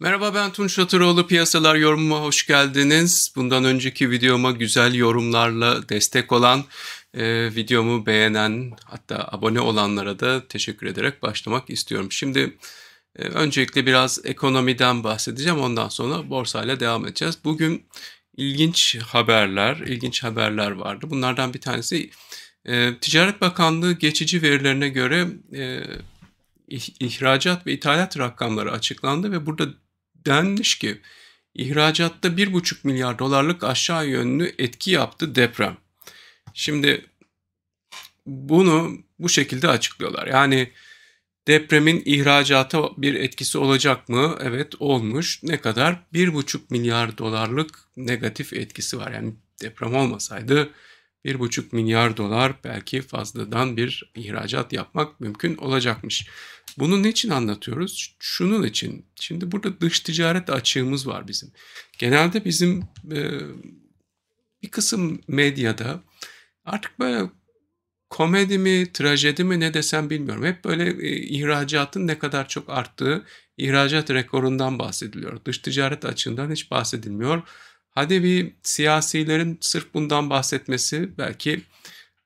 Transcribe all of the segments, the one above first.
Merhaba ben Tunç Atıroğlu Piyasalar Yorumu'ma hoş geldiniz. Bundan önceki videoma güzel yorumlarla destek olan, e, videomu beğenen hatta abone olanlara da teşekkür ederek başlamak istiyorum. Şimdi e, öncelikle biraz ekonomiden bahsedeceğim ondan sonra borsayla devam edeceğiz. Bugün ilginç haberler, ilginç haberler vardı. Bunlardan bir tanesi e, Ticaret Bakanlığı geçici verilerine göre... E, ihracat ve ithalat rakamları açıklandı ve burada denmiş ki ihracatta 1,5 milyar dolarlık aşağı yönlü etki yaptı deprem. Şimdi bunu bu şekilde açıklıyorlar. Yani depremin ihracata bir etkisi olacak mı? Evet olmuş. Ne kadar? 1,5 milyar dolarlık negatif etkisi var. Yani deprem olmasaydı 1,5 milyar dolar belki fazladan bir ihracat yapmak mümkün olacakmış. Bunu ne için anlatıyoruz? Şunun için. Şimdi burada dış ticaret açığımız var bizim. Genelde bizim e, bir kısım medyada artık böyle komedi mi, trajedi mi ne desem bilmiyorum. Hep böyle e, ihracatın ne kadar çok arttığı, ihracat rekorundan bahsediliyor. Dış ticaret açığından hiç bahsedilmiyor. Hadi bir siyasilerin sırf bundan bahsetmesi belki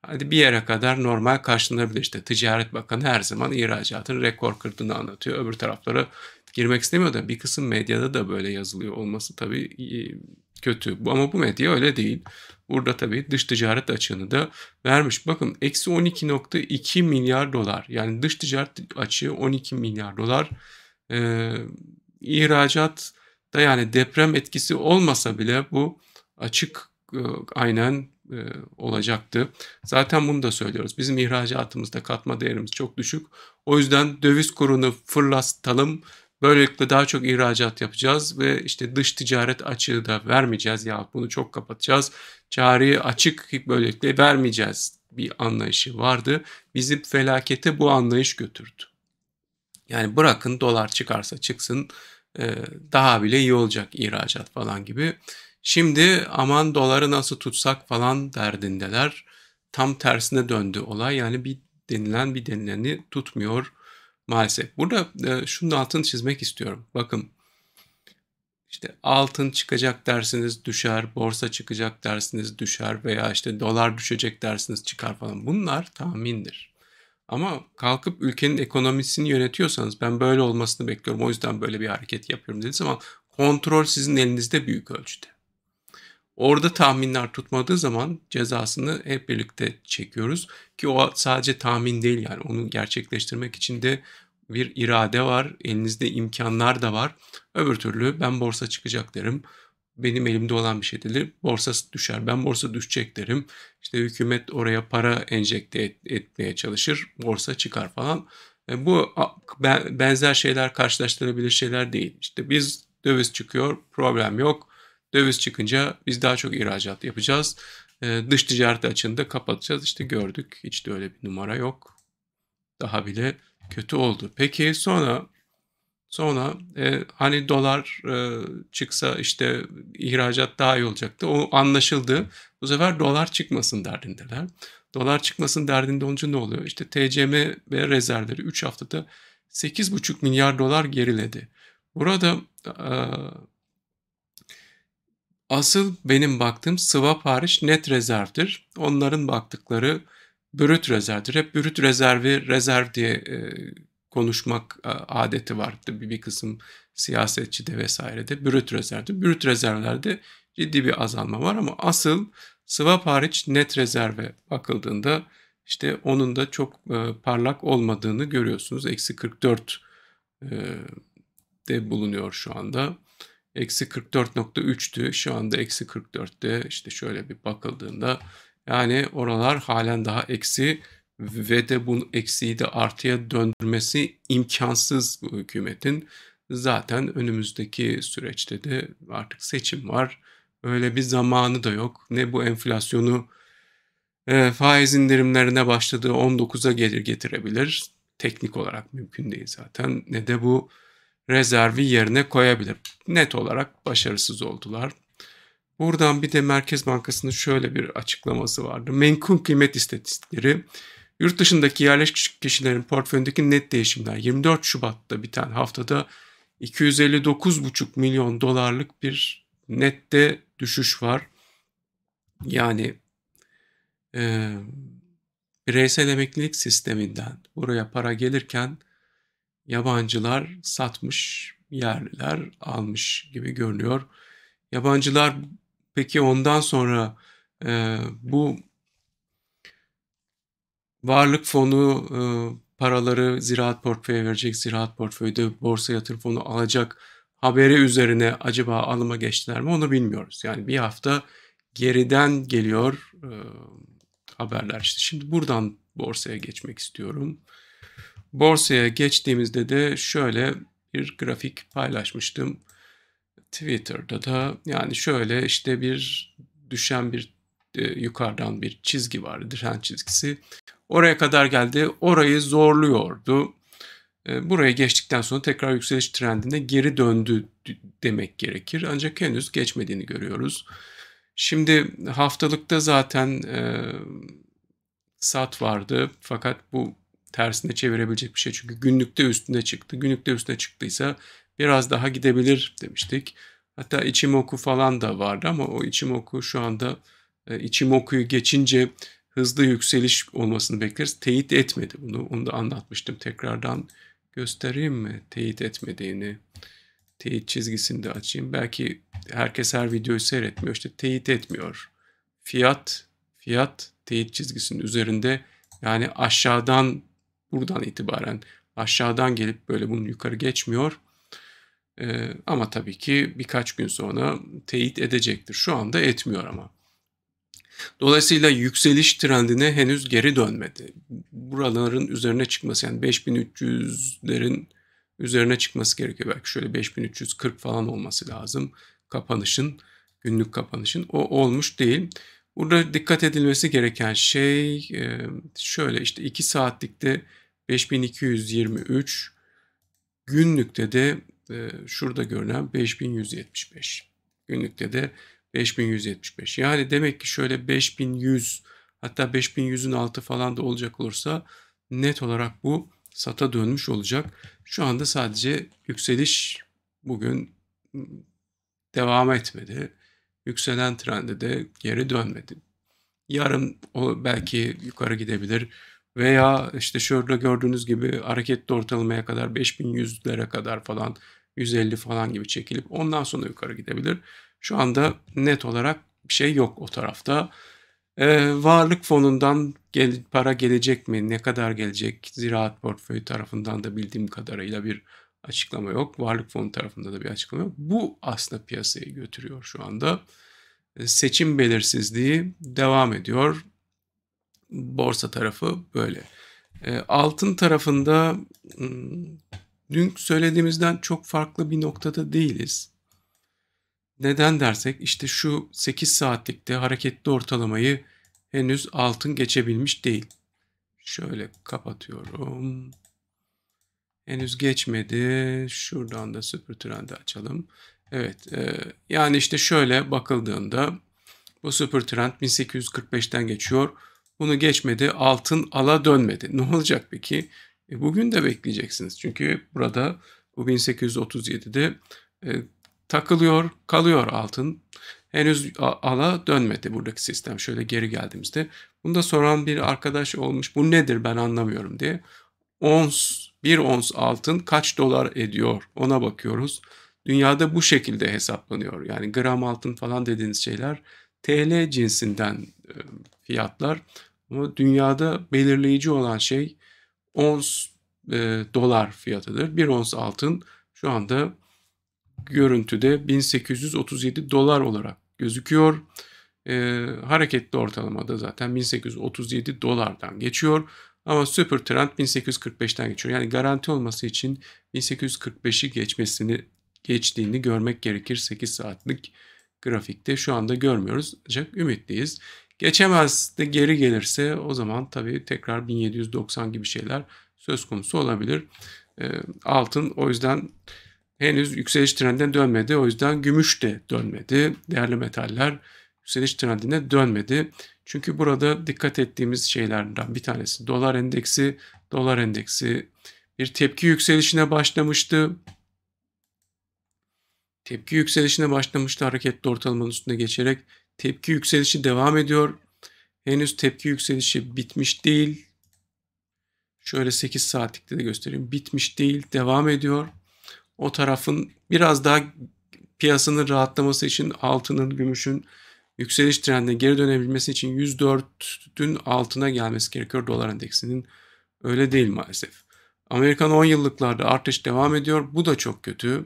Hadi bir yere kadar normal karşılanabilir. İşte Ticaret Bakanı her zaman ihracatın rekor kırdığını anlatıyor. Öbür taraflara girmek istemiyor da bir kısım medyada da böyle yazılıyor olması tabii e, kötü. Bu Ama bu medya öyle değil. Burada tabii dış ticaret açığını da vermiş. Bakın eksi 12.2 milyar dolar yani dış ticaret açığı 12 milyar dolar e, ihracat da yani deprem etkisi olmasa bile bu açık e, aynen e, olacaktı. Zaten bunu da söylüyoruz. Bizim ihracatımızda katma değerimiz çok düşük. O yüzden döviz kurunu fırlatalım. Böylelikle daha çok ihracat yapacağız ve işte dış ticaret açığı da vermeyeceğiz ya bunu çok kapatacağız. Cari açık böylelikle vermeyeceğiz bir anlayışı vardı. Bizi felakete bu anlayış götürdü. Yani bırakın dolar çıkarsa çıksın e, daha bile iyi olacak ihracat falan gibi Şimdi aman doları nasıl tutsak falan derdindeler. Tam tersine döndü olay. Yani bir denilen bir denileni tutmuyor maalesef. Burada e, şunun altını çizmek istiyorum. Bakın işte altın çıkacak dersiniz düşer, borsa çıkacak dersiniz düşer veya işte dolar düşecek dersiniz çıkar falan. Bunlar tahmindir. Ama kalkıp ülkenin ekonomisini yönetiyorsanız ben böyle olmasını bekliyorum o yüzden böyle bir hareket yapıyorum dediniz zaman kontrol sizin elinizde büyük ölçüde. Orada tahminler tutmadığı zaman cezasını hep birlikte çekiyoruz ki o sadece tahmin değil yani onu gerçekleştirmek için de bir irade var, elinizde imkanlar da var. Öbür türlü ben borsa çıkacak derim. Benim elimde olan bir şey değil. Borsa düşer. Ben borsa düşecek derim. İşte hükümet oraya para enjekte et, etmeye çalışır. Borsa çıkar falan. E bu benzer şeyler karşılaştırabilir şeyler değil. İşte biz döviz çıkıyor, problem yok Döviz çıkınca biz daha çok ihracat yapacağız. E, dış ticaret açığını da kapatacağız. İşte gördük hiç de öyle bir numara yok. Daha bile kötü oldu. Peki sonra sonra e, hani dolar e, çıksa işte ihracat daha iyi olacaktı. O anlaşıldı. Bu sefer dolar çıkmasın derdindeler. Dolar çıkmasın derdinde olunca ne oluyor? İşte TCM ve rezervleri 3 haftada 8,5 milyar dolar geriledi. Burada e, Asıl benim baktığım swap hariç net rezervdir. Onların baktıkları brüt rezervdir. Hep brüt rezervi rezerv diye e, konuşmak e, adeti vardı Bir, bir kısım siyasetçi de vesaire de brüt rezervdir. Brüt rezervlerde ciddi bir azalma var ama asıl swap hariç net rezerve bakıldığında işte onun da çok e, parlak olmadığını görüyorsunuz. Eksi 44 e, de bulunuyor şu anda eksi 44.3'tü. Şu anda eksi 44'te işte şöyle bir bakıldığında yani oralar halen daha eksi ve de bunu eksiyi de artıya döndürmesi imkansız bu hükümetin. Zaten önümüzdeki süreçte de artık seçim var. Öyle bir zamanı da yok. Ne bu enflasyonu e, faiz indirimlerine başladığı 19'a gelir getirebilir. Teknik olarak mümkün değil zaten. Ne de bu rezervi yerine koyabilir. Net olarak başarısız oldular. Buradan bir de Merkez Bankası'nın şöyle bir açıklaması vardı. Menkul kıymet istatistikleri yurt dışındaki yerleşik kişilerin portföyündeki net değişimler 24 Şubat'ta biten haftada 259,5 milyon dolarlık bir nette düşüş var. Yani e, bireysel emeklilik sisteminden buraya para gelirken yabancılar satmış, yerliler almış gibi görünüyor. Yabancılar peki ondan sonra e, bu varlık fonu e, paraları ziraat portföye verecek, ziraat portföyü de borsa yatırım fonu alacak haberi üzerine acaba alıma geçtiler mi onu bilmiyoruz. Yani bir hafta geriden geliyor e, haberler. İşte şimdi buradan borsaya geçmek istiyorum. Borsaya geçtiğimizde de şöyle bir grafik paylaşmıştım. Twitter'da da yani şöyle işte bir düşen bir e, yukarıdan bir çizgi vardı direnç çizgisi. Oraya kadar geldi. Orayı zorluyordu. E, buraya geçtikten sonra tekrar yükseliş trendine geri döndü demek gerekir. Ancak henüz geçmediğini görüyoruz. Şimdi haftalıkta zaten e, sat vardı fakat bu tersine çevirebilecek bir şey. Çünkü günlükte üstüne çıktı. Günlükte üstüne çıktıysa biraz daha gidebilir demiştik. Hatta içim oku falan da vardı ama o içim oku şu anda e, içim okuyu geçince hızlı yükseliş olmasını bekleriz. Teyit etmedi bunu. Onu da anlatmıştım. Tekrardan göstereyim mi teyit etmediğini? Teyit çizgisini de açayım. Belki herkes her videoyu seyretmiyor. İşte teyit etmiyor. Fiyat, fiyat teyit çizgisinin üzerinde yani aşağıdan buradan itibaren aşağıdan gelip böyle bunun yukarı geçmiyor. Ee, ama tabii ki birkaç gün sonra teyit edecektir. Şu anda etmiyor ama. Dolayısıyla yükseliş trendine henüz geri dönmedi. Buraların üzerine çıkması yani 5300'lerin üzerine çıkması gerekiyor. Belki şöyle 5340 falan olması lazım kapanışın, günlük kapanışın. O olmuş değil. Burada dikkat edilmesi gereken şey e, şöyle işte 2 saatlikte 5223 günlükte de e, şurada görünen 5175 günlükte de 5175 yani demek ki şöyle 5100 hatta 5100'ün altı falan da olacak olursa net olarak bu sata dönmüş olacak. Şu anda sadece yükseliş bugün devam etmedi. Yükselen trendi de geri dönmedi. Yarın o belki yukarı gidebilir. Veya işte şurada gördüğünüz gibi hareketli ortalamaya kadar 5100'lere kadar falan 150 falan gibi çekilip ondan sonra yukarı gidebilir. Şu anda net olarak bir şey yok o tarafta. Ee, varlık fonundan gel, para gelecek mi? Ne kadar gelecek? Ziraat portföyü tarafından da bildiğim kadarıyla bir açıklama yok. Varlık fonu tarafında da bir açıklama yok. Bu aslında piyasayı götürüyor şu anda. Ee, seçim belirsizliği devam ediyor borsa tarafı böyle. E, altın tarafında dün söylediğimizden çok farklı bir noktada değiliz. Neden dersek işte şu 8 saatlikte hareketli ortalamayı henüz altın geçebilmiş değil. Şöyle kapatıyorum. Henüz geçmedi. Şuradan da süpürtüren de açalım. Evet e, yani işte şöyle bakıldığında bu süpürtrend 1845'ten geçiyor. Bunu geçmedi, altın ala dönmedi. Ne olacak peki? E bugün de bekleyeceksiniz. Çünkü burada bu 1837'de e, takılıyor, kalıyor altın. Henüz ala dönmedi buradaki sistem. Şöyle geri geldiğimizde. Bunu da soran bir arkadaş olmuş. Bu nedir ben anlamıyorum diye. Ons, bir ons altın kaç dolar ediyor ona bakıyoruz. Dünyada bu şekilde hesaplanıyor. Yani gram altın falan dediğiniz şeyler TL cinsinden e, fiyatlar. Ama dünyada belirleyici olan şey ons e, dolar fiyatıdır. Bir ons altın şu anda görüntüde 1837 dolar olarak gözüküyor. E, hareketli ortalamada zaten 1837 dolardan geçiyor. Ama süper trend 1845'ten geçiyor. Yani garanti olması için 1845'i geçmesini geçtiğini görmek gerekir. 8 saatlik grafikte şu anda görmüyoruz. Ancak ümitliyiz. Geçemez de geri gelirse o zaman tabii tekrar 1790 gibi şeyler söz konusu olabilir. Ee, altın o yüzden henüz yükseliş trendine dönmedi. O yüzden gümüş de dönmedi. Değerli metaller yükseliş trendine dönmedi. Çünkü burada dikkat ettiğimiz şeylerden bir tanesi dolar endeksi. Dolar endeksi bir tepki yükselişine başlamıştı. Tepki yükselişine başlamıştı hareketli ortalamanın üstüne geçerek Tepki yükselişi devam ediyor. Henüz tepki yükselişi bitmiş değil. Şöyle 8 saatlikte de göstereyim. Bitmiş değil, devam ediyor. O tarafın biraz daha piyasanın rahatlaması için altının, gümüşün yükseliş trendine geri dönebilmesi için 104'ün altına gelmesi gerekiyor dolar endeksinin. Öyle değil maalesef. Amerikan 10 yıllıklarda artış devam ediyor. Bu da çok kötü.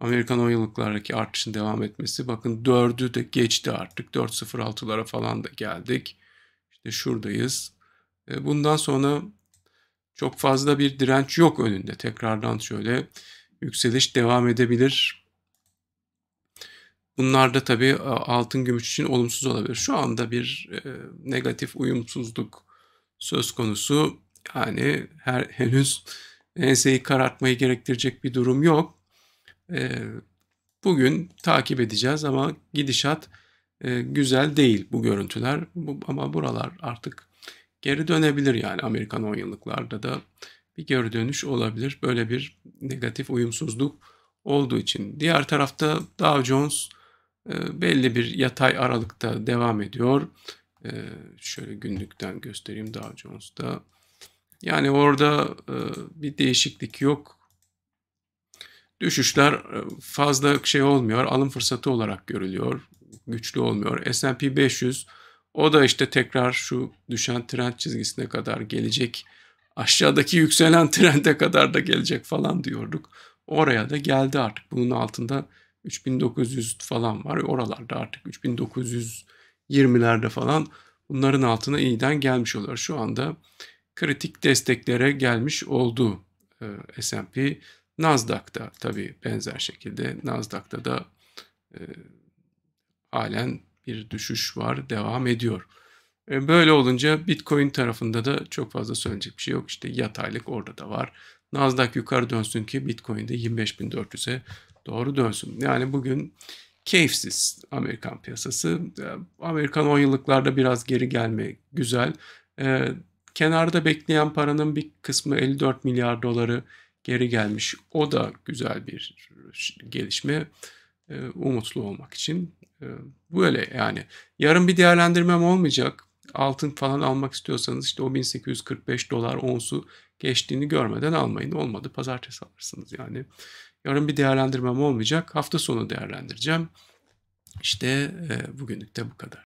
Amerikan oyalıklardaki artışın devam etmesi. Bakın 4'ü de geçti artık. 4.06'lara falan da geldik. İşte şuradayız. E, bundan sonra çok fazla bir direnç yok önünde. Tekrardan şöyle yükseliş devam edebilir. Bunlar da tabii e, altın gümüş için olumsuz olabilir. Şu anda bir e, negatif uyumsuzluk söz konusu. Yani her henüz enseyi karartmayı gerektirecek bir durum yok. E, bugün takip edeceğiz ama gidişat e, güzel değil bu görüntüler. Bu, ama buralar artık geri dönebilir yani Amerikan 10 yıllıklarda da bir geri dönüş olabilir. Böyle bir negatif uyumsuzluk olduğu için. Diğer tarafta Dow Jones e, belli bir yatay aralıkta devam ediyor. E, şöyle günlükten göstereyim Dow Jones'ta. Yani orada e, bir değişiklik yok. Düşüşler e, fazla şey olmuyor, alım fırsatı olarak görülüyor, güçlü olmuyor. S&P 500 o da işte tekrar şu düşen trend çizgisine kadar gelecek. Aşağıdaki yükselen trende kadar da gelecek falan diyorduk. Oraya da geldi artık. Bunun altında 3900 falan var. Oralarda artık 3920'lerde falan bunların altına iyiden gelmiş oluyor. Şu anda kritik desteklere gelmiş oldu e, S&P Nasdaq'ta tabii benzer şekilde Nasdaq'ta da e, halen bir düşüş var, devam ediyor. E, böyle olunca Bitcoin tarafında da çok fazla söyleyecek bir şey yok. İşte yataylık orada da var. Nasdaq yukarı dönsün ki Bitcoin de 25.400'e doğru dönsün. Yani bugün keyifsiz Amerikan piyasası. E, Amerikan 10 yıllıklarda biraz geri gelme güzel. E, kenarda bekleyen paranın bir kısmı 54 milyar doları geri gelmiş. O da güzel bir gelişme. E, umutlu olmak için. E, böyle yani. Yarın bir değerlendirmem olmayacak. Altın falan almak istiyorsanız işte o 1845 dolar onsu geçtiğini görmeden almayın. Olmadı pazartesi alırsınız yani. Yarın bir değerlendirmem olmayacak. Hafta sonu değerlendireceğim. İşte e, bugünlük de bu kadar.